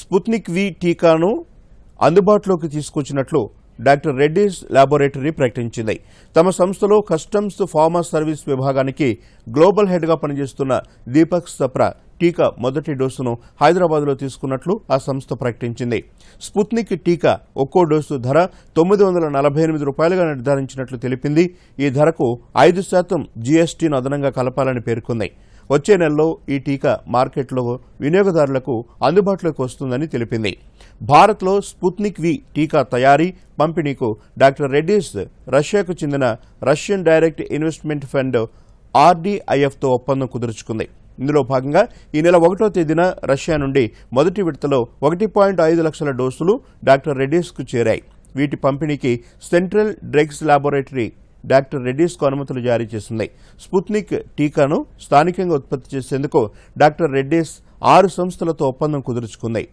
Sputnik వి టీకాను అందుబాటులోకి తీసుకొచ్చినట్లు doctor Reddy's laboratory ప్రకటించింది తమ సంస్థలో కస్టమ్స్ ఫార్మా సర్వీస్ విభాగానికి గ్లోబల్ హెడ్గా పనిచేస్తున్న దీపక్ సప్రా టీకా మొదటి డోసును హైదరాబాద్లో తీసుకున్నట్లు ఆ సంస్థ ప్రకటించింది స్పుత్నిక్ టీకా ఒక్కో డోసు ధర తొమ్మిది వందల నలభై ఎనిమిది రూపాయలుగా నిర్ధారించినట్లు తెలిపింది ఈ ధరకు ఐదు శాతం జీఎస్టీను అదనంగా కలపాలని పేర్కొంది వచ్చే నెలలో ఈ టీకా మార్కెట్లో వినియోగదారులకు అందుబాటులోకి వస్తుందని తెలిపింది భారత్లో స్పుత్నిక్ వి టీకా తయారీ పంపిణీకు డాక్టర్ రెడ్డీస్ రష్యాకు చెందిన రష్యన్ డైరెక్ట్ ఇన్వెస్ట్మెంట్ ఫండ్ ఆర్డీఐఎఫ్తో ఒప్పందం కుదుర్చుకుంది ఇందులో భాగంగా ఈ నెల ఒకటో తేదీన రష్యా నుండి మొదటి విడతలో ఒకటి పాయింట్ ఐదు లక్షల డోసులు డాక్టర్ రెడ్డిస్కు చేరాయి వీటి పంపిణీకి సెంట్రల్ డ్రగ్స్ లాబొరేటరీ డాక్టర్ రెడ్డీస్కు అనుమతులు జారీ చేసింది స్పుత్నిక్ టీకాను స్థానికంగా ఉత్పత్తి చేసేందుకు డాక్టర్ రెడ్డీస్ ఆరు సంస్థలతో ఒప్పందం కుదుర్చుకుంది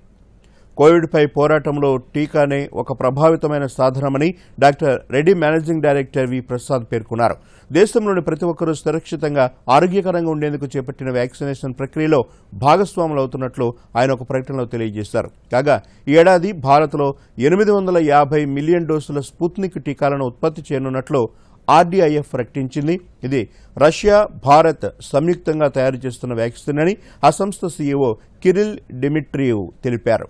కోవిడ్పై పోరాటంలో టీకానే ఒక ప్రభావితమైన సాధనమని doctor Reddy managing director V Prasad పేర్కొన్నారు దేశంలోని ప్రతి ఒక్కరూ సురక్షితంగా ఆరోగ్యకరంగా ఉండేందుకు చేపట్టిన వ్యాక్సినేషన్ ప్రక్రియలో భాగస్వాములు అవుతున్నట్లు ఆయన ఒక ప్రకటనలో తెలియజేశారు కాగా ఈ ఏడాది భారత్లో ఎనిమిది మిలియన్ డోసుల స్పుత్నిక్ టీకాలను ఉత్పత్తి చేయనున్నట్లు ఆర్డీఐఎఫ్ ప్రకటించింది ఇది రష్యా భారత్ సంయుక్తంగా తయారు చేస్తున్న వ్యాక్సిన్ అని ఆ సంస్థ సీఈఓ కిరిల్ డిమిట్రియో తెలిపారు